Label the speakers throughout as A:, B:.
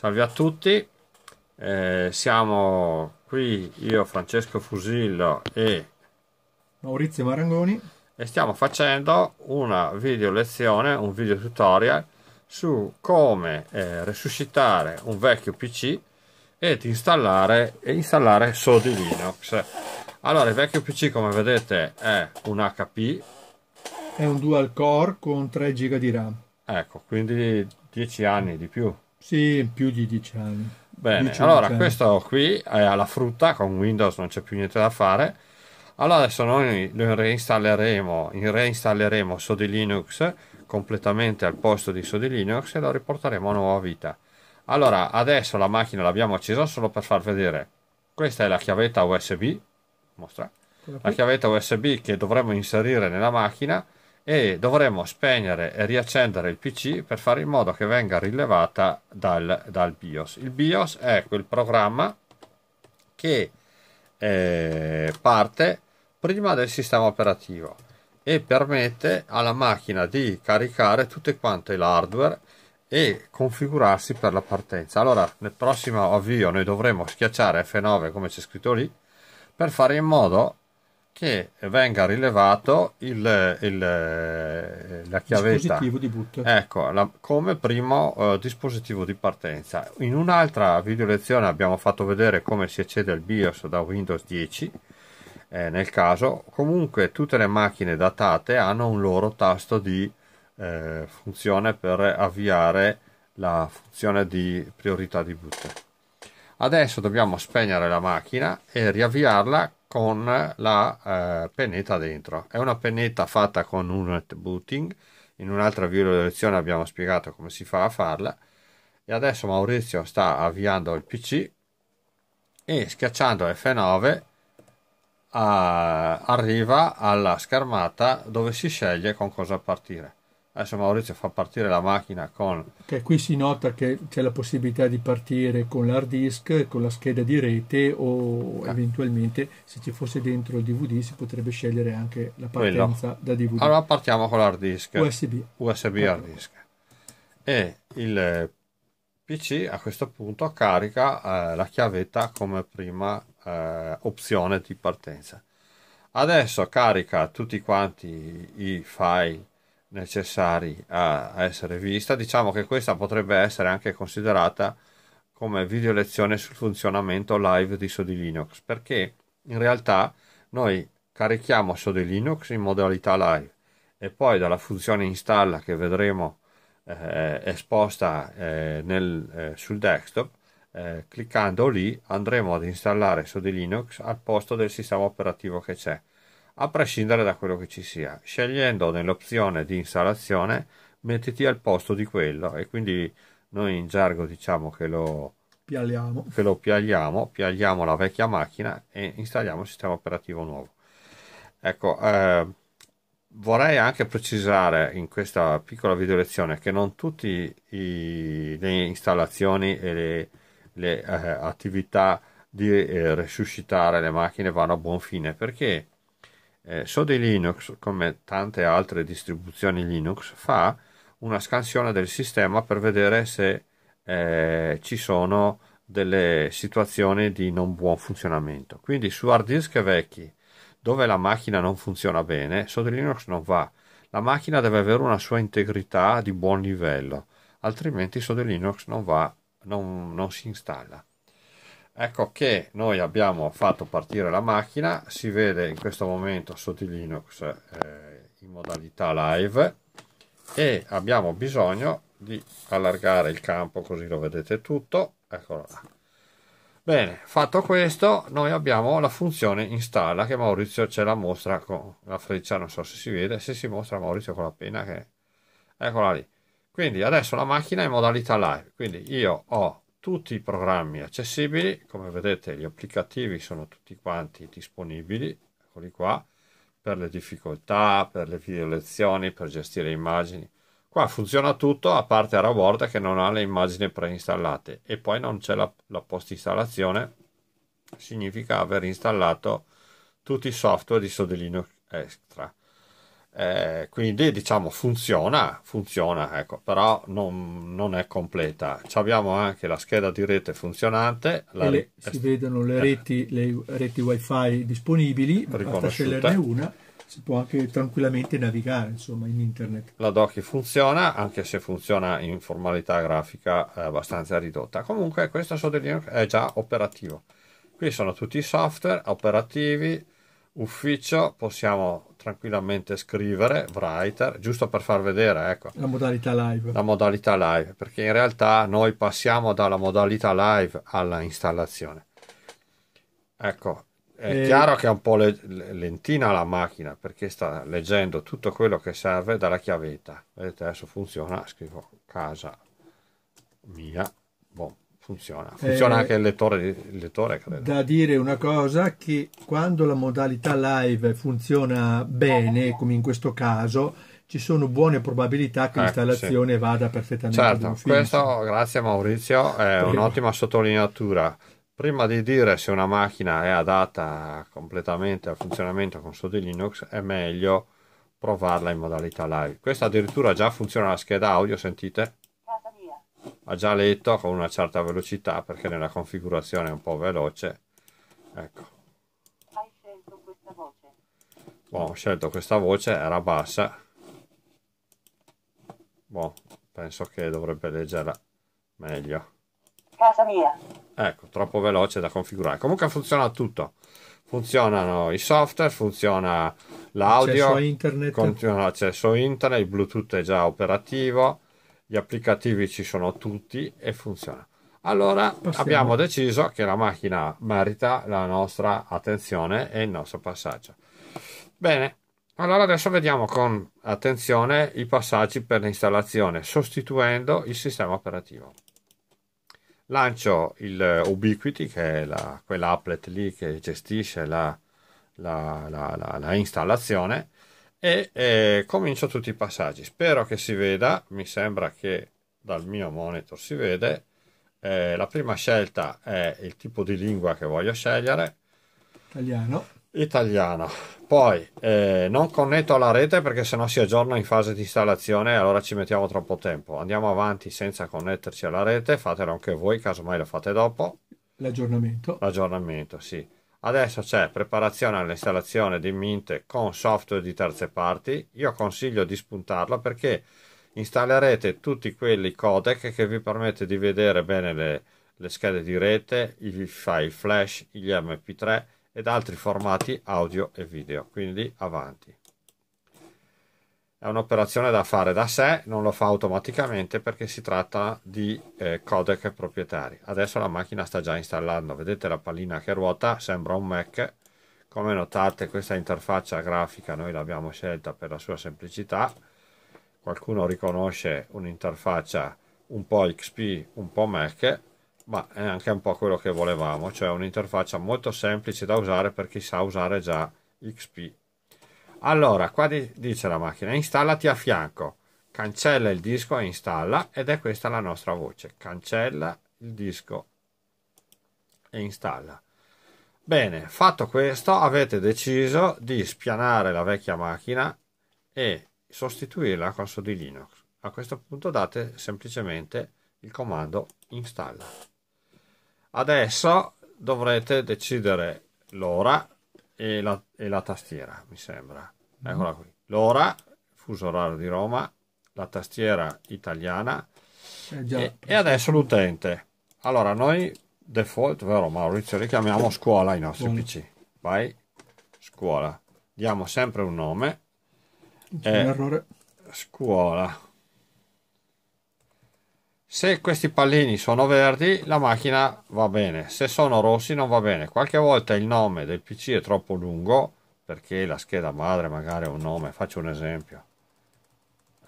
A: Salve a tutti, eh, siamo qui io Francesco Fusillo e
B: Maurizio Marangoni
A: e stiamo facendo una video lezione, un video tutorial su come eh, resuscitare un vecchio PC ed installare, e installare Sodi Linux. Allora il vecchio PC come vedete è un HP,
B: è un dual core con 3 GB di RAM.
A: Ecco, quindi 10 anni di più
B: sì, più di 10 anni. Bene, dieci allora dieci
A: questo qui è alla frutta, con Windows non c'è più niente da fare. Allora adesso noi lo reinstalleremo, reinstalleremo Sodi Linux completamente al posto di Sodi Linux e lo riporteremo a nuova vita. Allora, adesso la macchina l'abbiamo accesa solo per far vedere. Questa è la chiavetta USB, mostra. La chiavetta USB che dovremmo inserire nella macchina e dovremo spegnere e riaccendere il PC per fare in modo che venga rilevata dal, dal BIOS. Il BIOS è quel programma che eh, parte prima del sistema operativo e permette alla macchina di caricare tutte quante l'hardware e configurarsi per la partenza. Allora, nel prossimo avvio noi dovremo schiacciare F9 come c'è scritto lì per fare in modo che venga rilevato il, il, la chiavetta ecco, la, come primo eh, dispositivo di partenza. In un'altra video lezione abbiamo fatto vedere come si accede al BIOS da Windows 10. Eh, nel caso, comunque, tutte le macchine datate hanno un loro tasto di eh, funzione per avviare la funzione di priorità di boot. Adesso dobbiamo spegnere la macchina e riavviarla con la eh, pennetta dentro. È una pennetta fatta con un booting, in un'altra video lezione abbiamo spiegato come si fa a farla e adesso Maurizio sta avviando il PC e schiacciando F9 a... arriva alla schermata dove si sceglie con cosa partire. Adesso Maurizio fa partire la macchina con... Che
B: qui si nota che c'è la possibilità di partire con l'hard disk, con la scheda di rete o ah. eventualmente se ci fosse dentro il DVD si potrebbe scegliere anche la partenza Quello. da DVD. Allora
A: partiamo con l'hard disk. USB. USB allora. Ecco. hard disk. E il PC a questo punto carica eh, la chiavetta come prima eh, opzione di partenza. Adesso carica tutti quanti i file necessari a essere vista, diciamo che questa potrebbe essere anche considerata come video lezione sul funzionamento live di Sodi Linux, perché in realtà noi carichiamo Sodi Linux in modalità live e poi dalla funzione installa che vedremo eh, esposta eh, nel, eh, sul desktop, eh, cliccando lì andremo ad installare Sodi Linux al posto del sistema operativo che c'è a prescindere da quello che ci sia. Scegliendo nell'opzione di installazione mettiti al posto di quello e quindi noi in gergo diciamo che lo piagliamo, che lo piagliamo, piagliamo la vecchia macchina e installiamo il sistema operativo nuovo. Ecco, eh, vorrei anche precisare in questa piccola video lezione che non tutte le installazioni e le, le eh, attività di eh, resuscitare le macchine vanno a buon fine perché eh, Sode Linux, come tante altre distribuzioni Linux, fa una scansione del sistema per vedere se eh, ci sono delle situazioni di non buon funzionamento. Quindi su hard disk vecchi, dove la macchina non funziona bene, Sode Linux non va. La macchina deve avere una sua integrità di buon livello, altrimenti Sode Linux non va, non, non si installa ecco che noi abbiamo fatto partire la macchina si vede in questo momento sotto linux eh, in modalità live e abbiamo bisogno di allargare il campo così lo vedete tutto eccolo là bene fatto questo noi abbiamo la funzione installa che Maurizio ce la mostra con la freccia non so se si vede se si mostra Maurizio con la penna che eccola lì quindi adesso la macchina è in modalità live quindi io ho tutti i programmi accessibili, come vedete gli applicativi sono tutti quanti disponibili, eccoli qua, per le difficoltà, per le video lezioni, per gestire immagini. Qua funziona tutto a parte Araboard che non ha le immagini preinstallate e poi non c'è la, la post installazione, significa aver installato tutti i software di Sodelino Extra. Eh, quindi diciamo funziona, funziona, ecco, però non, non è completa. Ci abbiamo anche la scheda di rete funzionante. Le, re... si vedono le
B: reti, le reti wifi disponibili, basta sceglierne una si può anche tranquillamente navigare insomma in internet.
A: La Doki funziona anche se funziona in formalità grafica eh, abbastanza ridotta. Comunque questo sotto è già operativo. Qui sono tutti i software operativi, ufficio, possiamo tranquillamente scrivere writer giusto per far vedere ecco la
B: modalità live la
A: modalità live perché in realtà noi passiamo dalla modalità live alla installazione ecco è e... Eh. chiaro che è un po' le- lentina la macchina perché sta leggendo tutto quello che serve dalla chiavetta vedete adesso funziona scrivo casa mia boh funziona. Funziona eh, anche il lettore, il lettore, credo.
B: Da dire una cosa che quando la modalità live funziona bene, come in questo caso, ci sono buone probabilità che ecco, l'installazione sì. vada perfettamente certo,
A: questo grazie Maurizio è Perché... un'ottima sottolineatura prima di dire se una macchina è adatta completamente al funzionamento con di Linux è meglio provarla in modalità live questa addirittura già funziona la scheda audio sentite ha già letto con una certa velocità perché nella configurazione è un po' veloce ecco hai scelto questa voce boh, ho scelto questa voce era bassa boh, penso che dovrebbe leggerla meglio casa mia ecco troppo veloce da configurare comunque funziona tutto funzionano i software funziona l'audio accesso funziona l'accesso internet il bluetooth è già operativo gli applicativi ci sono tutti e funziona. Allora Passiamo. abbiamo deciso che la macchina merita la nostra attenzione e il nostro passaggio. Bene, allora adesso vediamo con attenzione i passaggi per l'installazione sostituendo il sistema operativo. Lancio il Ubiquiti che è la, quell'applet lì che gestisce la, la, la installazione e eh, comincio tutti i passaggi. Spero che si veda, mi sembra che dal mio monitor si vede. Eh, la prima scelta è il tipo di lingua che voglio scegliere. Italiano. Italiano. Poi eh, non connetto alla rete perché sennò si aggiorna in fase di installazione e allora ci mettiamo troppo tempo. Andiamo avanti senza connetterci alla rete, fatelo anche voi, casomai lo fate dopo.
B: L'aggiornamento.
A: L'aggiornamento, sì. Adesso c'è preparazione all'installazione di Mint con software di terze parti. Io consiglio di spuntarlo perché installerete tutti quelli codec che vi permette di vedere bene le, le schede di rete, i file flash, gli mp3 ed altri formati audio e video. Quindi avanti. È un'operazione da fare da sé, non lo fa automaticamente perché si tratta di eh, codec proprietari. Adesso la macchina sta già installando, vedete la pallina che ruota, sembra un Mac. Come notate questa interfaccia grafica noi l'abbiamo scelta per la sua semplicità. Qualcuno riconosce un'interfaccia un po' XP, un po' Mac, ma è anche un po' quello che volevamo, cioè un'interfaccia molto semplice da usare per chi sa usare già XP allora, qua dice la macchina, installati a fianco, cancella il disco e installa, ed è questa la nostra voce, cancella il disco e installa. Bene, fatto questo avete deciso di spianare la vecchia macchina e sostituirla con su di Linux. A questo punto date semplicemente il comando installa. Adesso dovrete decidere l'ora e la, e la tastiera, mi sembra. Eccola qui. L'ora, fuso orario di Roma, la tastiera italiana eh già, e, e, adesso l'utente. Allora, noi default, vero Maurizio, chiamiamo scuola i nostri Buono. PC. Vai, scuola. Diamo sempre un nome. C'è un eh, errore. Scuola. Se questi pallini sono verdi la macchina va bene, se sono rossi non va bene. Qualche volta il nome del PC è troppo lungo perché la scheda madre magari ha un nome, faccio un esempio.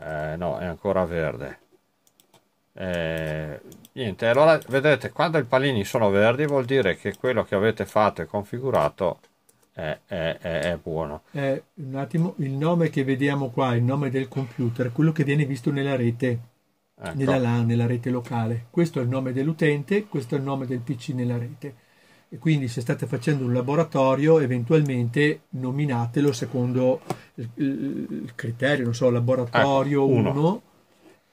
A: Eh, no, è ancora verde. Eh, niente, allora vedete quando i pallini sono verdi vuol dire che quello che avete fatto e configurato è, è, è, è buono.
B: Eh, un attimo, il nome che vediamo qua, il nome del computer, quello che viene visto nella rete ecco. nella LAN, nella rete locale. Questo è il nome dell'utente, questo è il nome del PC nella rete. E quindi se state facendo un laboratorio, eventualmente nominatelo secondo il, il criterio, non so, laboratorio 1 ecco,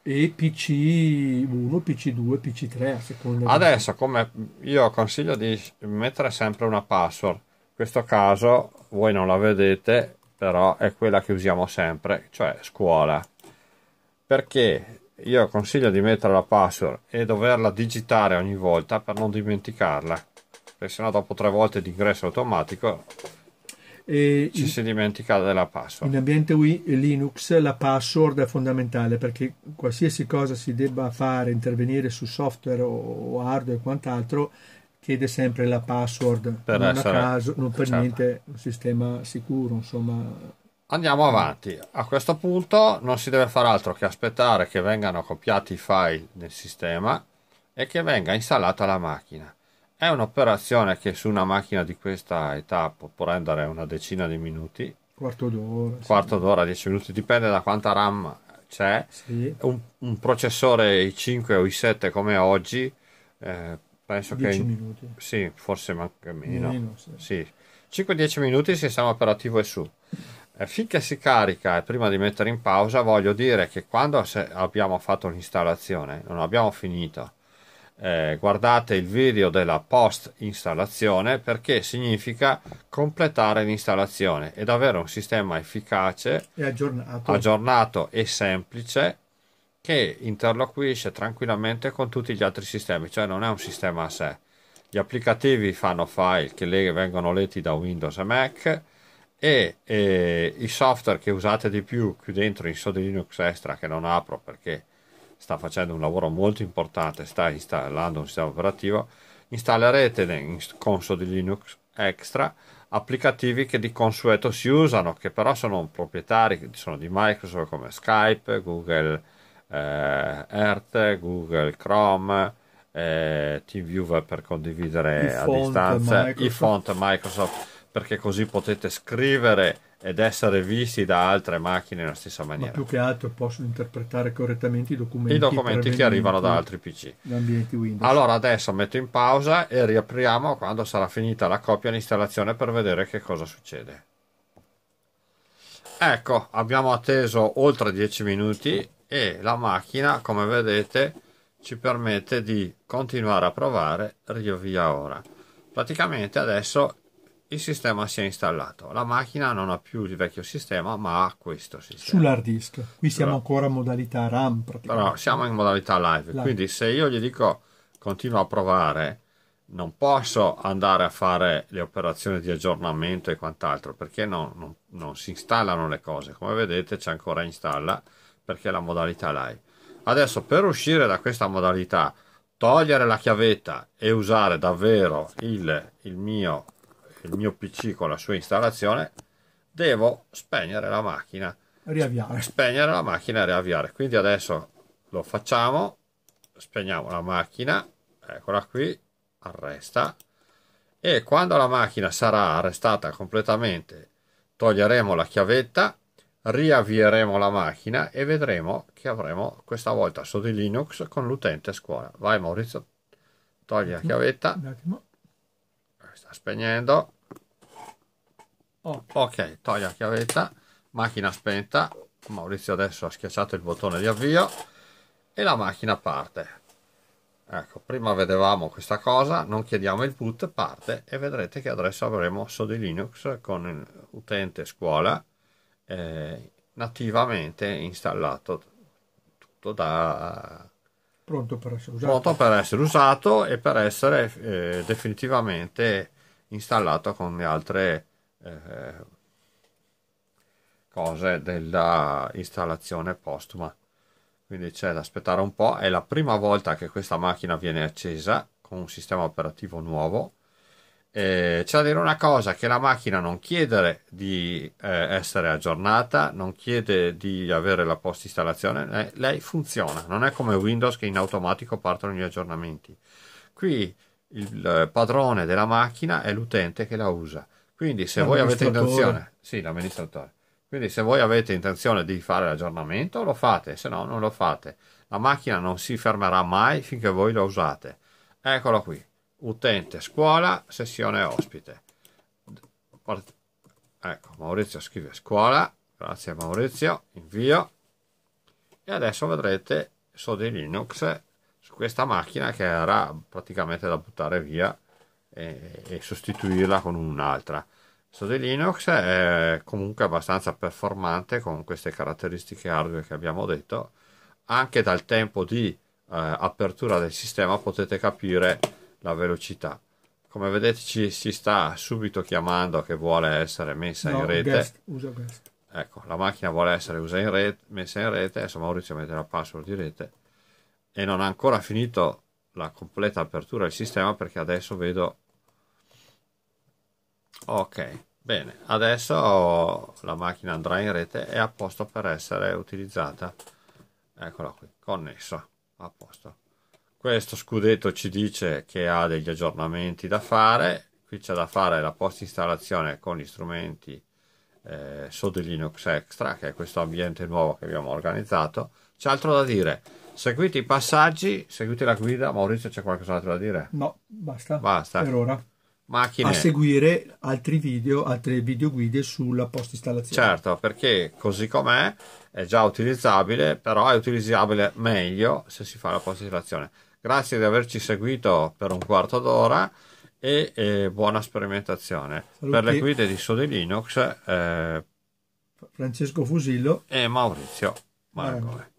B: e PC1, PC2, PC3 a seconda. Adesso,
A: come io consiglio di mettere sempre una password. In questo caso voi non la vedete, però è quella che usiamo sempre, cioè scuola. Perché io consiglio di mettere la password e doverla digitare ogni volta per non dimenticarla, perché sennò dopo tre volte di ingresso automatico e ci in, si dimentica della password.
B: In ambiente Linux la password è fondamentale perché qualsiasi cosa si debba fare, intervenire su software o, hardware e quant'altro, chiede sempre la password per non essere, a caso, non per certo. niente un sistema sicuro, insomma
A: andiamo mm. avanti a questo punto non si deve fare altro che aspettare che vengano copiati i file del sistema e che venga installata la macchina è un'operazione che su una macchina di questa età può prendere una decina di minuti
B: quarto d'ora
A: quarto d'ora 10 minuti dipende da quanta RAM c'è sì. un, un, processore i5 o i7 come oggi eh, penso 10 che minuti sì forse manca meno, meno sì. 5-10 minuti sistema operativo è su eh, finché si carica e prima di mettere in pausa voglio dire che quando abbiamo fatto l'installazione non abbiamo finito eh, guardate il video della post installazione perché significa completare l'installazione ed avere un sistema efficace e aggiornato. aggiornato e semplice che interloquisce tranquillamente con tutti gli altri sistemi cioè non è un sistema a sé gli applicativi fanno file che le vengono letti da Windows e Mac e eh, i software che usate di più qui dentro in Sode Linux Extra che non apro perché sta facendo un lavoro molto importante, sta installando un sistema operativo, installerete in console di Linux Extra applicativi che di consueto si usano, che però sono proprietari, sono di Microsoft come Skype, Google eh, Earth, Google Chrome, eh, TeamViewer per condividere I a distanza, Microsoft. i font Microsoft perché così potete scrivere ed essere visti da altre macchine nella stessa maniera. Ma
B: più che altro possono interpretare correttamente i documenti, I documenti che arrivano da altri PC.
A: Allora adesso metto in pausa e riapriamo quando sarà finita la copia e l'installazione per vedere che cosa succede. Ecco, abbiamo atteso oltre 10 minuti e la macchina, come vedete, ci permette di continuare a provare Rio Via Ora. Praticamente adesso il sistema si è installato. La macchina non ha più il vecchio sistema, ma ha questo sistema.
B: Sull'hard disk. Qui siamo Però, ancora in modalità RAM. Però
A: siamo in modalità live, live, Quindi se io gli dico continua a provare, non posso andare a fare le operazioni di aggiornamento e quant'altro perché non, non, non si installano le cose. Come vedete c'è ancora installa perché è la modalità live. Adesso per uscire da questa modalità, togliere la chiavetta e usare davvero il, il mio il mio PC con la sua installazione, devo spegnere la macchina. Riavviare. Spegnere la macchina e riavviare. Quindi adesso lo facciamo, spegniamo la macchina, eccola qui, arresta. E quando la macchina sarà arrestata completamente, toglieremo la chiavetta, riavvieremo la macchina e vedremo che avremo questa volta su di Linux con l'utente a scuola. Vai Maurizio, togli la chiavetta. Un attimo spegnendo oh. ok togli la chiavetta macchina spenta Maurizio adesso ha schiacciato il bottone di avvio e la macchina parte ecco prima vedevamo questa cosa non chiediamo il boot parte e vedrete che adesso avremo Sodi Linux con utente scuola eh, nativamente installato tutto da
B: pronto per essere usato,
A: per essere usato e per essere eh, definitivamente installata con le altre eh, cose installazione postuma. Quindi c'è da aspettare un po', è la prima volta che questa macchina viene accesa con un sistema operativo nuovo. Eh, c'è da dire una cosa che la macchina non chiede di eh, essere aggiornata, non chiede di avere la post installazione, lei, eh, lei funziona, non è come Windows che in automatico partono gli aggiornamenti. Qui il eh, padrone della macchina è l'utente che la usa. Quindi se voi avete intenzione, sì, l'amministratore. Quindi se voi avete intenzione di fare l'aggiornamento lo fate, se no non lo fate. La macchina non si fermerà mai finché voi la usate. Eccolo qui. Utente scuola, sessione ospite. Ecco, Maurizio scrive scuola. Grazie Maurizio, invio. E adesso vedrete di Linux su questa macchina che era praticamente da buttare via e, e sostituirla con un'altra. Sode Linux è comunque abbastanza performante con queste caratteristiche hardware che abbiamo detto. Anche dal tempo di eh, apertura del sistema potete capire la velocità. Come vedete ci si sta subito chiamando che vuole essere messa no, in rete. Guest, usa guest. Ecco, la macchina vuole essere in rete, messa in rete, adesso Maurizio mette la password di rete e non ha ancora finito la completa apertura del sistema perché adesso vedo ok bene adesso la macchina andrà in rete e è a posto per essere utilizzata eccola qui connessa a posto questo scudetto ci dice che ha degli aggiornamenti da fare qui c'è da fare la post installazione con gli strumenti eh, Sode Linux Extra che è questo ambiente nuovo che abbiamo organizzato c'è altro da dire Seguite i passaggi, seguite la guida. Maurizio, c'è qualcos'altro da dire? No, basta. Basta. Per ora. Macchine. A
B: seguire altri video, altre videoguide sulla post installazione.
A: Certo, perché così com'è è già utilizzabile, però è utilizzabile meglio se si fa la post installazione. Grazie di averci seguito per un quarto d'ora e, e buona sperimentazione. Saluti. Per le guide di Sode Linux, eh,
B: Francesco Fusillo e Maurizio Margone.